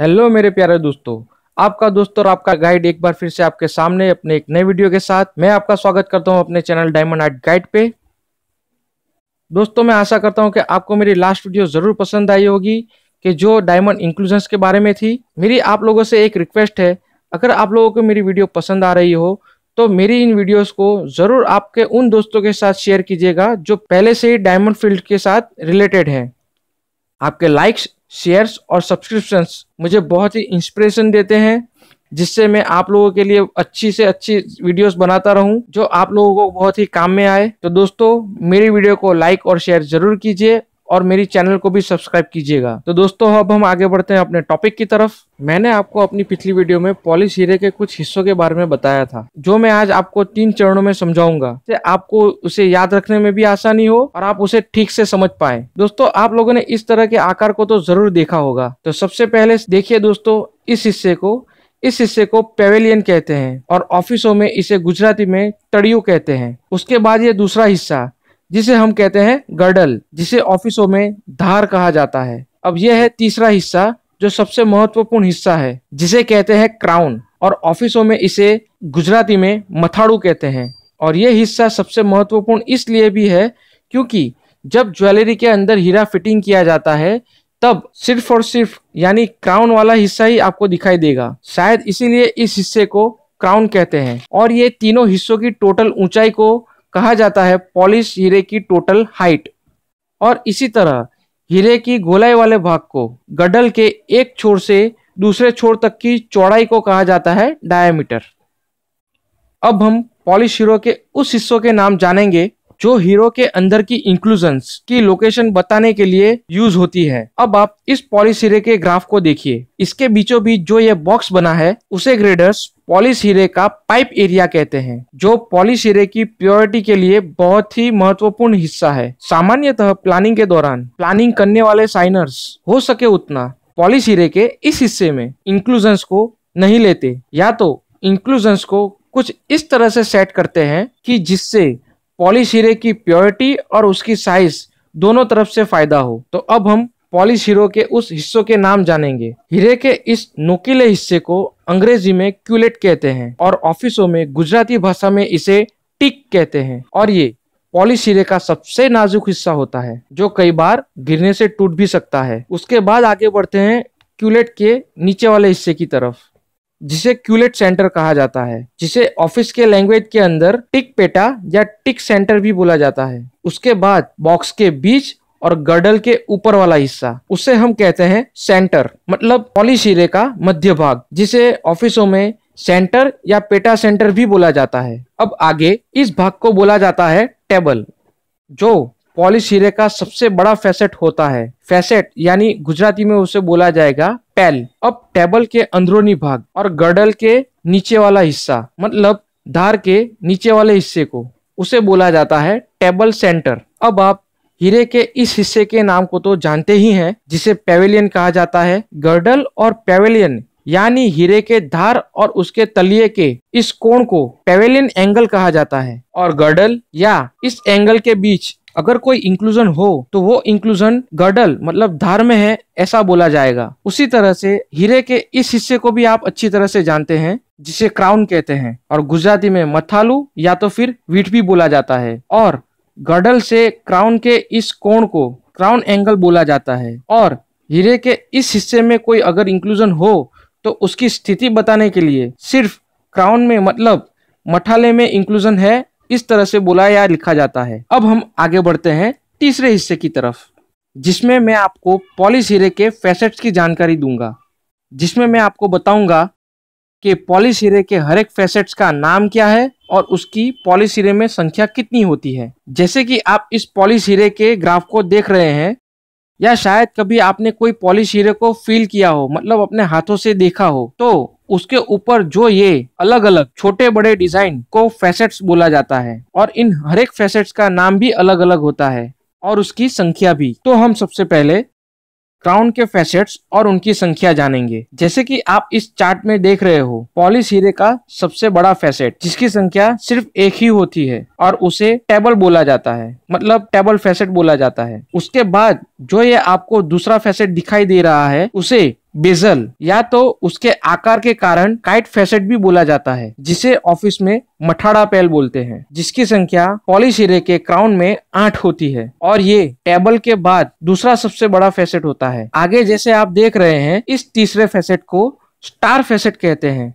Hello मेरे प्यारे दोस्तों आपका दोस्त और आपका गाइड एक बार फिर से आपके सामने अपने एक नए वीडियो के साथ मैं आपका स्वागत करता हूं अपने चैनल डायमंड आर्ट गाइड पे दोस्तों मैं आशा करता हूं कि आपको मेरी लास्ट वीडियो ज़रूर पसंद आई होगी कि जो डायमंड इंक्लूजन के बारे में थी मेरी आप लोगों से एक रिक्वेस्ट है अगर आप लोगों को मेरी वीडियो पसंद आ रही हो तो मेरी इन वीडियोज को ज़रूर आपके उन दोस्तों के साथ शेयर कीजिएगा जो पहले से ही डायमंड फील्ड के साथ रिलेटेड है आपके लाइक्स शेयर्स और सब्सक्रिप्शंस मुझे बहुत ही इंस्पिरेशन देते हैं जिससे मैं आप लोगों के लिए अच्छी से अच्छी वीडियोस बनाता रहूं जो आप लोगों को बहुत ही काम में आए तो दोस्तों मेरी वीडियो को लाइक और शेयर जरूर कीजिए और मेरी चैनल को भी सब्सक्राइब कीजिएगा तो दोस्तों अब हम आगे बढ़ते हैं अपने टॉपिक की तरफ मैंने आपको अपनी पिछली वीडियो में पॉलिश हीरे के कुछ हिस्सों के बारे में बताया था जो मैं आज आपको तीन चरणों में समझाऊंगा आपको उसे याद रखने में भी आसानी हो और आप उसे ठीक से समझ पाए दोस्तों आप लोगों ने इस तरह के आकार को तो जरूर देखा होगा तो सबसे पहले देखिए दोस्तों इस हिस्से को इस हिस्से को पेवेलियन कहते हैं और ऑफिसों में इसे गुजराती में तड़ियो कहते हैं उसके बाद ये दूसरा हिस्सा जिसे हम कहते हैं गर्डल जिसे ऑफिसों में धार कहा जाता है अब यह है तीसरा हिस्सा जो सबसे महत्वपूर्ण हिस्सा है जिसे कहते हैं क्राउन और ऑफिसों में इसे गुजराती में मथाड़ू कहते हैं और यह हिस्सा सबसे महत्वपूर्ण इसलिए भी है क्योंकि जब ज्वेलरी के अंदर हीरा फिटिंग किया जाता है तब सिर्फ और सिर्फ यानी क्राउन वाला हिस्सा ही आपको दिखाई देगा शायद इसीलिए इस हिस्से को क्राउन कहते हैं और ये तीनों हिस्सों की टोटल ऊंचाई को कहा जाता है पॉलिश हीरे की टोटल हाइट और इसी तरह हीरे की गोलाई वाले भाग को गडल के एक छोर से दूसरे छोर तक की चौड़ाई को कहा जाता है डायमीटर अब हम पॉलिश हीरो के उस हिस्सों के नाम जानेंगे जो हीरो के अंदर की इंक्लूजन की लोकेशन बताने के लिए यूज होती है अब आप इस पॉलिस हीरे के ग्राफ को देखिए इसके बीचों बीच जो ये बॉक्स बना है उसे ग्रेडर्स पॉलिस हीरे का पाइप एरिया कहते हैं जो पॉलिस हीरे की प्योरिटी के लिए बहुत ही महत्वपूर्ण हिस्सा है सामान्यतः प्लानिंग के दौरान प्लानिंग करने वाले साइनर्स हो सके उतना पॉलिस हीरे के इस हिस्से में इंक्लूजन को नहीं लेते या तो इंक्लूजन को कुछ इस तरह से सेट करते हैं कि जिससे पॉलिश हीरे की प्योरिटी और उसकी साइज दोनों तरफ से फायदा हो तो अब हम पॉलिश हीरो के उस हिस्सों के नाम जानेंगे हीरे के इस नुकीले हिस्से को अंग्रेजी में क्यूलेट कहते हैं और ऑफिसों में गुजराती भाषा में इसे टिक कहते हैं और ये पॉलिश हीरे का सबसे नाजुक हिस्सा होता है जो कई बार गिरने से टूट भी सकता है उसके बाद आगे बढ़ते हैं क्यूलेट के नीचे वाले हिस्से की तरफ जिसे क्यूलेट सेंटर कहा जाता है जिसे ऑफिस के लैंग्वेज के अंदर टिक पेटा या टिक सेंटर भी बोला जाता है उसके बाद बॉक्स के बीच और गर्डल के ऊपर वाला हिस्सा उसे हम कहते हैं सेंटर मतलब पॉलीशिरे का मध्य भाग जिसे ऑफिसों में सेंटर या पेटा सेंटर भी बोला जाता है अब आगे इस भाग को बोला जाता है टेबल जो पॉलिश हीरे का सबसे बड़ा फैसेट होता है फैसेट यानी गुजराती में उसे बोला जाएगा पैल अब टेबल के अंदरूनी भाग और गर्डल के नीचे वाला हिस्सा मतलब धार के नीचे वाले हिस्से को उसे बोला जाता है टेबल सेंटर अब आप हीरे के इस हिस्से के नाम को तो जानते ही हैं जिसे पेवेलियन कहा जाता है गर्डल और पेवेलियन यानी हीरे के धार और उसके तलिए के इस कोण को पेवेलियन एंगल कहा जाता है और गर्डल या इस एंगल के बीच अगर कोई इंक्लूजन हो तो वो इंक्लूजन गर्डल मतलब धार में है ऐसा बोला जाएगा उसी तरह से हीरे के इस हिस्से को भी आप अच्छी तरह से जानते हैं जिसे क्राउन कहते हैं और गुजराती में मथालू या तो फिर वीट भी बोला जाता है और गर्डल से क्राउन के इस कोण को क्राउन एंगल बोला जाता है और हीरे के इस हिस्से में कोई अगर इंक्लूजन हो तो उसकी स्थिति बताने के लिए सिर्फ क्राउन में मतलब मठाले में इंक्लूजन है इस तरह से बोला या लिखा जाता है अब हम आगे बढ़ते हैं तीसरे हिस्से की तरफ जिसमें मैं आपको पॉलिश हीरे के फैसेट्स की जानकारी दूंगा जिसमें मैं आपको बताऊंगा कि पॉलिश हीरे के हर एक फैसेट्स का नाम क्या है और उसकी पॉलिश हीरे में संख्या कितनी होती है जैसे कि आप इस पॉलिश हीरे के ग्राफ को देख रहे हैं या शायद कभी आपने कोई पॉलिश हीरे को फील किया हो मतलब अपने हाथों से देखा हो तो उसके ऊपर जो ये अलग अलग छोटे बड़े डिजाइन को फैसेट्स बोला जाता है और इन हरेक फैसेट्स का नाम भी अलग अलग होता है और उसकी संख्या भी तो हम सबसे पहले क्राउन के फैसेट्स और उनकी संख्या जानेंगे जैसे कि आप इस चार्ट में देख रहे हो पॉलिस हीरे का सबसे बड़ा फैसेट जिसकी संख्या सिर्फ एक ही होती है और उसे टेबल बोला जाता है मतलब टेबल फैसेट बोला जाता है उसके बाद जो ये आपको दूसरा फैसेट दिखाई दे रहा है उसे बेजल या तो उसके आकार के कारण काइट फैसेट भी बोला जाता है जिसे ऑफिस में मठाड़ा पैल बोलते हैं जिसकी संख्या पॉलिश के क्राउन में आठ होती है और ये टेबल के बाद दूसरा सबसे बड़ा फैसेट होता है आगे जैसे आप देख रहे हैं इस तीसरे फैसेट को स्टार फैसेट कहते हैं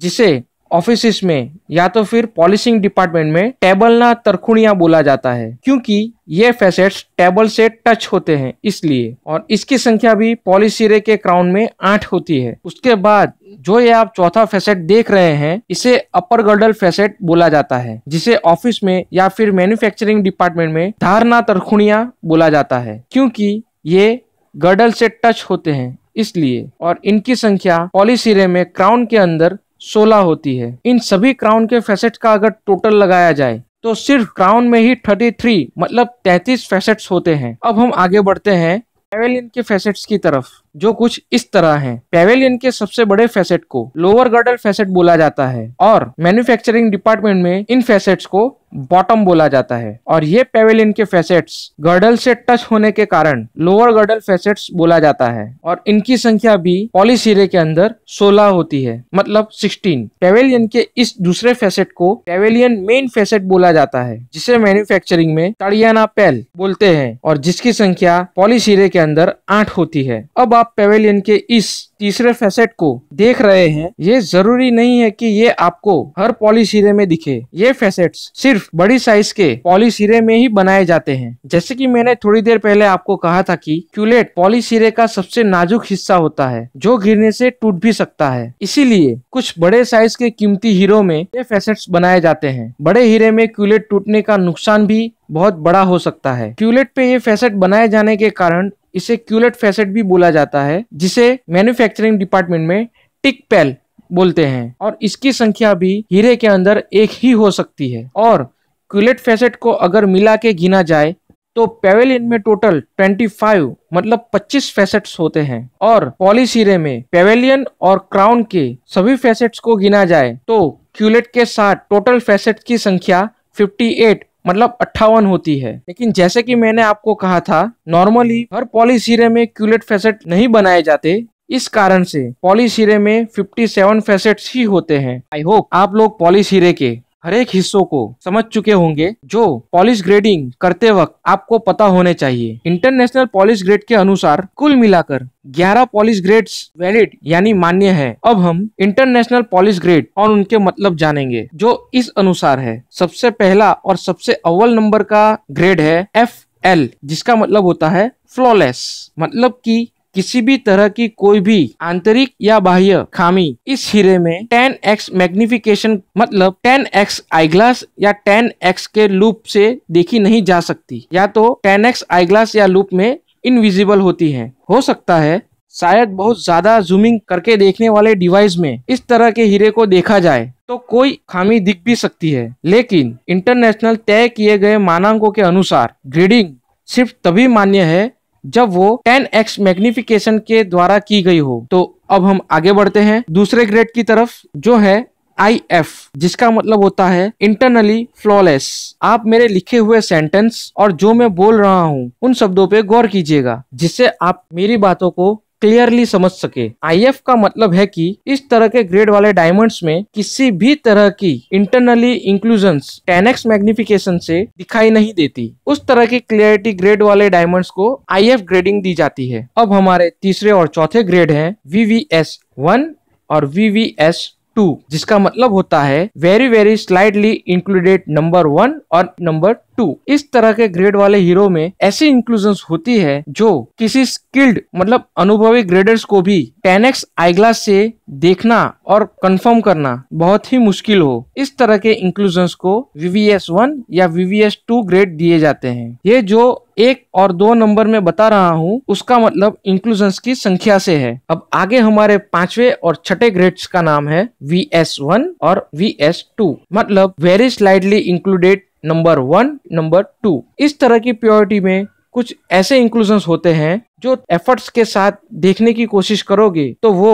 जिसे ऑफिस में या तो फिर पॉलिशिंग डिपार्टमेंट में टेबल ना तरखुणिया बोला जाता है क्योंकि ये फैसेट्स टेबल से टच होते हैं इसलिए और इसकी संख्या भी पॉलिसीरे के क्राउन में आठ होती है उसके बाद जो ये आप चौथा फैसेट देख रहे हैं इसे अपर गर्डल फैसेट बोला जाता है जिसे ऑफिस में या फिर मैन्युफैक्चरिंग डिपार्टमेंट में धारना तरखुणिया बोला जाता है क्योंकि ये गर्डल से टच होते हैं इसलिए और इनकी संख्या पॉलिसीरे में क्राउन के अंदर सोलह होती है इन सभी क्राउन के फैसेट का अगर टोटल लगाया जाए तो सिर्फ क्राउन में ही 33 मतलब 33 फैसेट्स होते हैं अब हम आगे बढ़ते हैं एवेलिन के फैसेट्स की तरफ जो कुछ इस तरह है पेवेलियन के सबसे बड़े फैसेट को लोअर गर्डल फैसेट बोला जाता है और मैन्युफैक्चरिंग डिपार्टमेंट में इन फैसेट्स को बॉटम बोला जाता है और ये पेवेलियन के फैसेट्स गर्डल से टच होने के कारण लोअर गर्डल फैसेट्स बोला जाता है और इनकी संख्या भी पॉलीसीरे के अंदर 16 होती है मतलब 16 पेवेलियन के इस दूसरे फैसेट को पेवेलियन मेन फैसेट बोला जाता है जिसे मैन्युफैक्चरिंग में तड़ियाना पेल बोलते हैं और जिसकी संख्या पॉलीसीरे के अंदर आठ होती है अब आप पेवेलियन के इस तीसरे फैसेट को देख रहे हैं ये जरूरी नहीं है कि ये आपको हर पॉलिश हीरे में दिखे ये फैसेट्स सिर्फ बड़ी साइज के पॉलिश हीरे में ही बनाए जाते हैं जैसे कि मैंने थोड़ी देर पहले आपको कहा था कि क्यूलेट पॉलिश हीरे का सबसे नाजुक हिस्सा होता है जो गिरने से टूट भी सकता है इसीलिए कुछ बड़े साइज के कीमती हीरो में ये फैसेट्स बनाए जाते हैं बड़े हीरे में क्यूलेट टूटने का नुकसान भी बहुत बड़ा हो सकता है क्यूलेट पे ये फैसेट बनाए जाने के कारण इसे क्यूलेट फैसेट भी बोला जाता है जिसे मैन्युफैक्चर मैन्युफैक्चरिंग डिपार्टमेंट में टिक बोलते हैं और इसकी संख्या भी हीरे के अंदर एक ही हो सकती है और क्यूलेट फैसेट को अगर मिला के गिना जाए तो पेवेलिन में टोटल 25 मतलब 25 फैसेट्स होते हैं और पॉलिस हीरे में पेवेलियन और क्राउन के सभी फैसेट्स को गिना जाए तो क्यूलेट के साथ टोटल फैसेट की संख्या 58 मतलब अट्ठावन होती है लेकिन जैसे कि मैंने आपको कहा था नॉर्मली हर पॉलिस हीरे में क्यूलेट फैसेट नहीं बनाए जाते इस कारण से पॉलिश हीरे में 57 फैसेट्स ही होते हैं आई होप आप लोग पॉलिश हीरे के हर एक हिस्सों को समझ चुके होंगे जो पॉलिश ग्रेडिंग करते वक्त आपको पता होने चाहिए इंटरनेशनल पॉलिश ग्रेड के अनुसार कुल मिलाकर 11 पॉलिश ग्रेड्स वैलिड यानी मान्य है अब हम इंटरनेशनल पॉलिश ग्रेड और उनके मतलब जानेंगे जो इस अनुसार है सबसे पहला और सबसे अव्वल नंबर का ग्रेड है एफ एल जिसका मतलब होता है फ्लॉलेस मतलब की किसी भी तरह की कोई भी आंतरिक या बाह्य खामी इस हीरे में 10x मैग्निफिकेशन मतलब 10x आई ग्लास या 10x के लूप से देखी नहीं जा सकती या तो 10x आई ग्लास या लूप में इनविजिबल होती है हो सकता है शायद बहुत ज्यादा जूमिंग करके देखने वाले डिवाइस में इस तरह के हीरे को देखा जाए तो कोई खामी दिख भी सकती है लेकिन इंटरनेशनल तय किए गए मानकों के अनुसार ग्रेडिंग सिर्फ तभी मान्य है जब वो 10x मैग्निफिकेशन के द्वारा की गई हो तो अब हम आगे बढ़ते हैं दूसरे ग्रेड की तरफ जो है आई एफ जिसका मतलब होता है इंटरनली फ्लॉलेस आप मेरे लिखे हुए सेंटेंस और जो मैं बोल रहा हूँ उन शब्दों पे गौर कीजिएगा जिससे आप मेरी बातों को क्लियरली समझ सके आई का मतलब है कि इस तरह के ग्रेड वाले डायमंड्स में किसी भी तरह की इंटरनली इंक्लूजन टेनेक्स मैग्निफिकेशन से दिखाई नहीं देती उस तरह की क्लियरिटी ग्रेड वाले डायमंड्स को आई ग्रेडिंग दी जाती है अब हमारे तीसरे और चौथे ग्रेड है वीवीएस वन और वीवीएस टू जिसका मतलब होता है very very slightly included number one और नंबर टू इस तरह के ग्रेड वाले हीरो में ऐसी इंक्लूजन होती है जो किसी स्किल्ड मतलब अनुभवी ग्रेडर्स को भी टेनेक्स आईग्लास से देखना और कंफर्म करना बहुत ही मुश्किल हो इस तरह के इंक्लूजन को वीवीएस वन या वीवीएस टू ग्रेड दिए जाते हैं ये जो एक और दो नंबर में बता रहा हूँ उसका मतलब इंक्लूजन की संख्या से है अब आगे हमारे पांचवे और छठे ग्रेड्स का नाम है वी एस वन और वी एस टू मतलब very slightly included number one number two इस तरह की प्योरिटी में कुछ ऐसे इंक्लूजन होते हैं जो एफर्ट्स के साथ देखने की कोशिश करोगे तो वो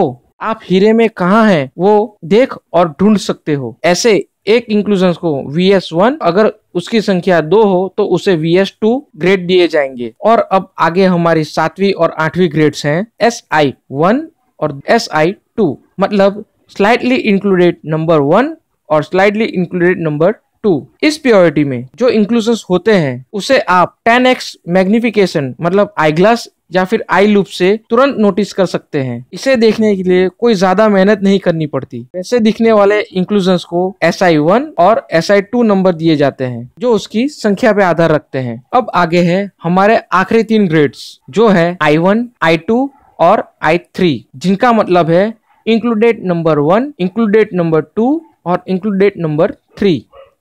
आप हीरे में कहा है वो देख और ढूंढ सकते हो ऐसे एक इंक्लूजन को वी एस वन अगर उसकी संख्या दो हो तो उसे वी एस टू ग्रेड दिए जाएंगे और अब आगे हमारी सातवीं और आठवीं ग्रेड्स हैं एस आई वन और एस आई टू मतलब स्लाइडली इंक्लूडेड नंबर वन और स्लाइडली इंक्लूडेड नंबर टू इस प्योरिटी में जो इंक्लूजन होते हैं उसे आप टेन एक्स मैग्निफिकेशन मतलब आई ग्लास या फिर आई लूप से तुरंत नोटिस कर सकते हैं इसे देखने के लिए कोई ज्यादा मेहनत नहीं करनी पड़ती वैसे दिखने वाले इंक्लूजन को एस आई वन और एस आई टू नंबर दिए जाते हैं जो उसकी संख्या पे आधार रखते हैं अब आगे है हमारे आखिरी तीन ग्रेड्स जो है आई वन आई टू और आई थ्री जिनका मतलब है included number one included number two और इंक्लूडेड नंबर थ्री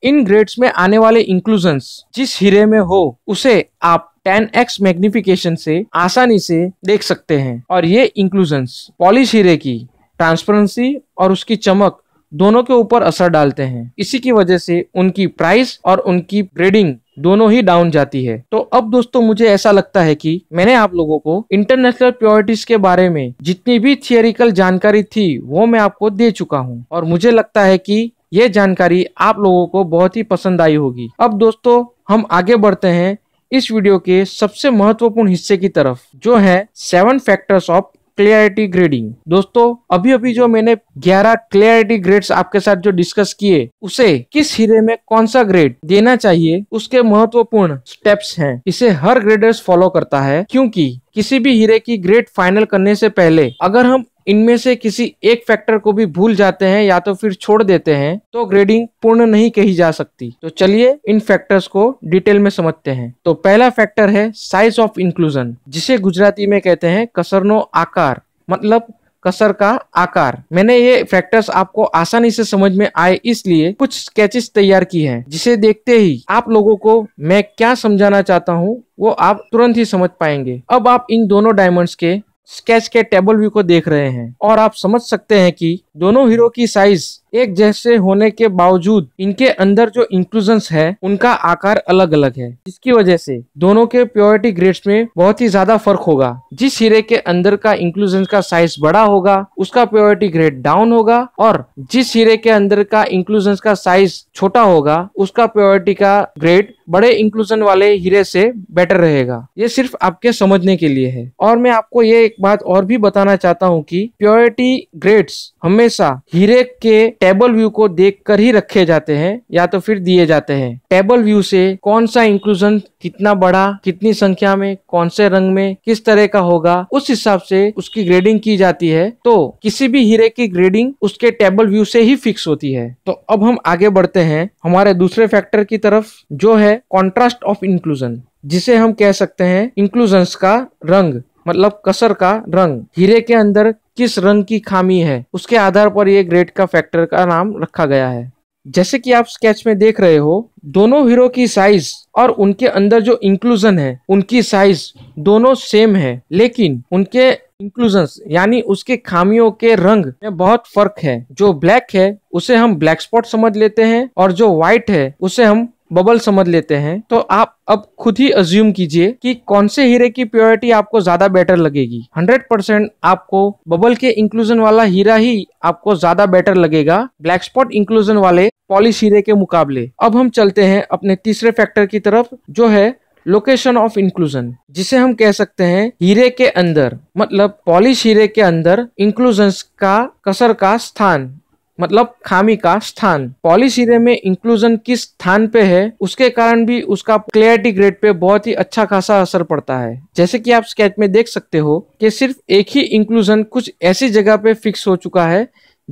इन ग्रेड्स में आने वाले इंक्लूजन जिस हीरे में हो उसे आप 10x मैग्निफिकेशन से आसानी से देख सकते हैं और ये इंक्लूजन पॉलिश हीरे की ट्रांसपेरेंसी और उसकी चमक दोनों के ऊपर असर डालते हैं इसी की वजह से उनकी प्राइस और उनकी ग्रेडिंग दोनों ही डाउन जाती है तो अब दोस्तों मुझे ऐसा लगता है कि मैंने आप लोगों को इंटरनेशनल प्योरिटीज के बारे में जितनी भी थियोरिकल जानकारी थी वो मैं आपको दे चुका हूँ और मुझे लगता है कि ये जानकारी आप लोगों को बहुत ही पसंद आई होगी अब दोस्तों हम आगे बढ़ते हैं इस वीडियो के सबसे महत्वपूर्ण हिस्से की तरफ जो है seven factors of clarity grading दोस्तों अभी अभी जो मैंने 11 क्लियरिटी ग्रेड्स आपके साथ जो डिस्कस किए उसे किस हीरे में कौन सा ग्रेड देना चाहिए उसके महत्वपूर्ण स्टेप्स हैं इसे हर ग्रेडर्स फॉलो करता है क्योंकि किसी भी हीरे की ग्रेड फाइनल करने से पहले अगर हम इनमें से किसी एक फैक्टर को भी भूल जाते हैं या तो फिर छोड़ देते हैं तो ग्रेडिंग पूर्ण नहीं कही जा सकती तो चलिए इन फैक्टर्स को डिटेल में समझते हैं तो पहला फैक्टर है साइज ऑफ इंक्लूजन जिसे गुजराती में कहते हैं कसरनो आकार मतलब कसर का आकार मैंने ये फैक्टर्स आपको आसानी से समझ में आए इसलिए कुछ स्केचेस तैयार की हैं जिसे देखते ही आप लोगों को मैं क्या समझाना चाहता हूँ वो आप तुरंत ही समझ पाएंगे अब आप इन दोनों डायमंड्स के स्केच के टेबल व्यू को देख रहे हैं और आप समझ सकते हैं कि दोनों हीरो की साइज एक जैसे होने के बावजूद इनके अंदर जो इंक्लूजन है उनका आकार अलग अलग है जिसकी वजह से दोनों के प्योरिटी ग्रेड्स में बहुत ही ज्यादा फर्क होगा जिस हीरे के अंदर का इंक्लूजन का साइज बड़ा होगा उसका प्योरिटी ग्रेड डाउन होगा और जिस हीरे के अंदर का इंक्लूजन का साइज छोटा होगा उसका प्योरिटी का ग्रेड बड़े इंक्लूजन वाले हीरे से बेटर रहेगा ये सिर्फ आपके समझने के लिए है और मैं आपको ये एक बात और भी बताना चाहता हूँ कि प्योरिटी ग्रेड्स हमेशा हीरे के टेबल व्यू को देखकर ही रखे जाते हैं या तो फिर दिए जाते हैं टेबल व्यू से कौन सा इंक्लूजन कितना बड़ा कितनी संख्या में कौन से रंग में किस तरह का होगा उस हिसाब से उसकी ग्रेडिंग की जाती है तो किसी भी हीरे की ग्रेडिंग उसके टेबल व्यू से ही फिक्स होती है तो अब हम आगे बढ़ते हैं हमारे दूसरे फैक्टर की तरफ जो है कॉन्ट्रास्ट ऑफ इंक्लूजन जिसे हम कह सकते हैं इंक्लूजन का रंग मतलब कसर का रंग हीरे के अंदर किस रंग की खामी है उसके आधार पर यह ग्रेड का फैक्टर का नाम रखा गया है जैसे कि आप स्केच में देख रहे हो दोनों हीरो की साइज और उनके अंदर जो इंक्लूजन है उनकी साइज दोनों सेम है लेकिन उनके इंक्लूजन यानी उसके खामियों के रंग में बहुत फर्क है जो ब्लैक है उसे हम ब्लैक स्पॉट समझ लेते हैं और जो व्हाइट है उसे हम बबल समझ लेते हैं तो आप अब खुद ही अज्यूम कीजिए कि कौन से हीरे की प्योरिटी आपको ज्यादा बेटर लगेगी 100 परसेंट आपको बबल के इंक्लूजन वाला हीरा ही आपको ज्यादा बेटर लगेगा ब्लैक स्पॉट इंक्लूजन वाले पॉलिश हीरे के मुकाबले अब हम चलते हैं अपने तीसरे फैक्टर की तरफ जो है लोकेशन ऑफ इंक्लूजन जिसे हम कह सकते हैं हीरे के अंदर मतलब पॉलिश हीरे के अंदर इंक्लूजन का कसर का स्थान मतलब खामी का स्थान पॉलिश में इंक्लूजन किस स्थान पे है उसके कारण भी उसका क्लियरिटी ग्रेड पे बहुत ही अच्छा खासा असर पड़ता है जैसे कि आप स्केच में देख सकते हो कि सिर्फ एक ही इंक्लूजन कुछ ऐसी जगह पे फिक्स हो चुका है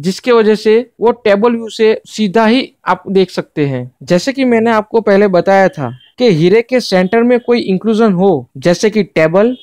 जिसके वजह से वो टेबल व्यू से सीधा ही आप देख सकते हैं जैसे कि मैंने आपको पहले बताया था कि हीरे के सेंटर में कोई इंक्लूजन हो जैसे कि टेबल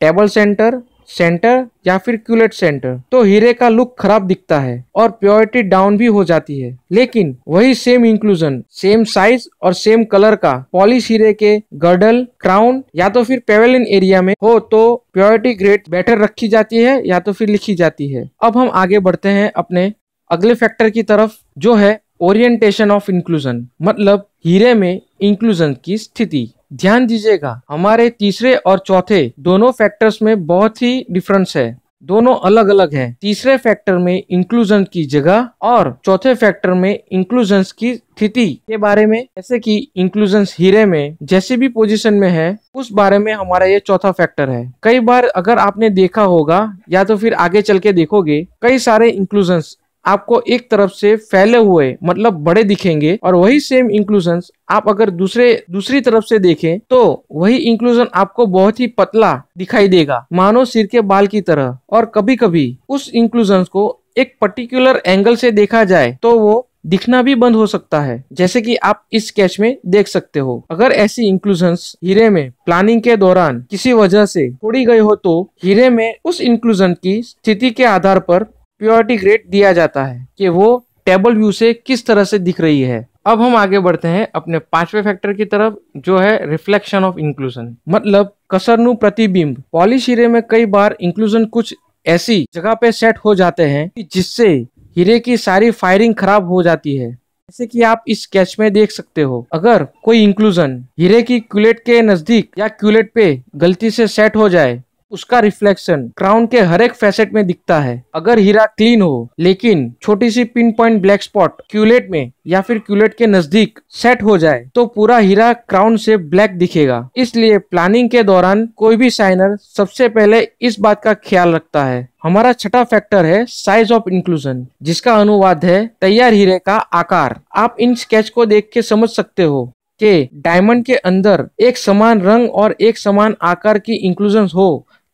टेबल सेंटर सेंटर या फिर क्यूलेट सेंटर तो हीरे का लुक खराब दिखता है और प्योरिटी डाउन भी हो जाती है लेकिन वही सेम इंक्लूजन सेम साइज और सेम कलर का पॉलिश हीरे के गर्डल क्राउन या तो फिर पेवेलिन एरिया में हो तो प्योरिटी ग्रेड बेटर रखी जाती है या तो फिर लिखी जाती है अब हम आगे बढ़ते हैं अपने अगले फैक्टर की तरफ जो है ओरिएंटेशन ऑफ इंक्लूजन मतलब हीरे में इंक्लूजन की स्थिति ध्यान दीजिएगा हमारे तीसरे और चौथे दोनों फैक्टर्स में बहुत ही डिफरेंस है दोनों अलग अलग हैं। तीसरे फैक्टर में इंक्लूजन की जगह और चौथे फैक्टर में इंक्लूजन की स्थिति के बारे में जैसे कि इंक्लूजन हीरे में जैसे भी पोजीशन में है उस बारे में हमारा ये चौथा फैक्टर है कई बार अगर आपने देखा होगा या तो फिर आगे चल के देखोगे कई सारे इंक्लूजन आपको एक तरफ से फैले हुए मतलब बड़े दिखेंगे और वही सेम इंक्लूजन आप अगर दूसरे दूसरी तरफ से देखें तो वही इंक्लूजन आपको बहुत ही पतला दिखाई देगा मानो सिर के बाल की तरह और कभी कभी उस इंक्लूजन को एक पर्टिकुलर एंगल से देखा जाए तो वो दिखना भी बंद हो सकता है जैसे कि आप इस स्केच में देख सकते हो अगर ऐसी इंक्लूजन हीरे में प्लानिंग के दौरान किसी वजह से छोड़ी गई हो तो हीरे में उस इंक्लूजन की स्थिति के आधार पर प्योरिटी ग्रेड दिया जाता है कि वो टेबल व्यू से किस तरह से दिख रही है अब हम आगे बढ़ते हैं अपने पांचवे फैक्टर की तरफ जो है रिफ्लेक्शन ऑफ इंक्लूजन मतलब कसरनु प्रतिबिंब पॉलिश हीरे में कई बार इंक्लूजन कुछ ऐसी जगह पे सेट हो जाते हैं कि जिससे हीरे की सारी फायरिंग खराब हो जाती है जैसे कि आप इस स्केच में देख सकते हो अगर कोई इंक्लूजन हीरे की क्यूलेट के नजदीक या क्यूलेट पे गलती से सेट हो जाए उसका रिफ्लेक्शन क्राउन के हर एक फैसेट में दिखता है अगर हीरा क्लीन हो लेकिन छोटी सी pinpoint black spot culet में या फिर क्यूलेट के नजदीक सेट हो जाए तो पूरा हीरा क्राउन से ब्लैक दिखेगा इसलिए प्लानिंग के दौरान कोई भी साइनर सबसे पहले इस बात का ख्याल रखता है हमारा छठा फैक्टर है साइज ऑफ इंक्लूजन जिसका अनुवाद है तैयार हीरे का आकार आप इन स्केच को देख के समझ सकते हो के डायमंड के अंदर एक समान रंग और एक समान आकार की इंक्लूजन हो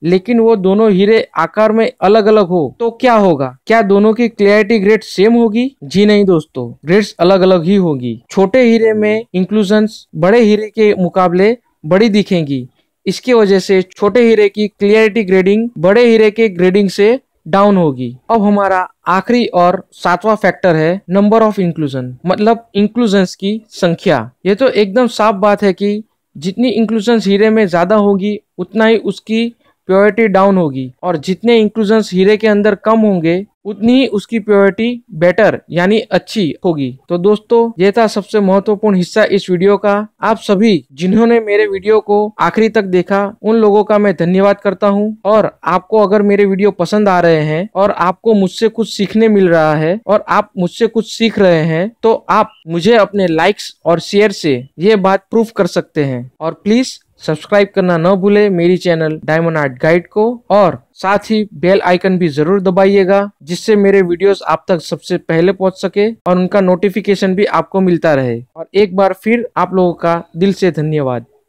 लेकिन वो दोनों हीरे आकार में अलग अलग हो तो क्या होगा क्या दोनों की क्लियरिटी ग्रेड सेम होगी जी नहीं दोस्तों ग्रेड्स अलग अलग ही होगी छोटे हीरे में इंक्लूजन बड़े हीरे के मुकाबले बड़ी दिखेंगी इसकी वजह से छोटे हीरे की क्लियरिटी ग्रेडिंग बड़े हीरे के ग्रेडिंग से डाउन होगी अब हमारा आखिरी और सातवां फैक्टर है नंबर ऑफ इंक्लूजन मतलब इंक्लूजन की संख्या ये तो एकदम साफ बात है कि जितनी इंक्लूजन हीरे में ज्यादा होगी उतना ही उसकी प्योरिटी डाउन होगी और जितने इंक्लूजन हीरे के अंदर कम होंगे उतनी ही उसकी प्योरिटी बेटर यानी अच्छी होगी तो दोस्तों ये था सबसे महत्वपूर्ण हिस्सा इस वीडियो का आप सभी जिन्होंने मेरे वीडियो को आखिरी तक देखा उन लोगों का मैं धन्यवाद करता हूँ और आपको अगर मेरे वीडियो पसंद आ रहे हैं और आपको मुझसे कुछ सीखने मिल रहा है और आप मुझसे कुछ सीख रहे हैं तो आप मुझे अपने लाइक्स और शेयर से ये बात प्रूफ कर सकते हैं और प्लीज सब्सक्राइब करना न भूले मेरी चैनल डायमंड आर्ट गाइड को और साथ ही बेल आइकन भी जरूर दबाइएगा जिससे मेरे वीडियोस आप तक सबसे पहले पहुंच सके और उनका नोटिफिकेशन भी आपको मिलता रहे और एक बार फिर आप लोगों का दिल से धन्यवाद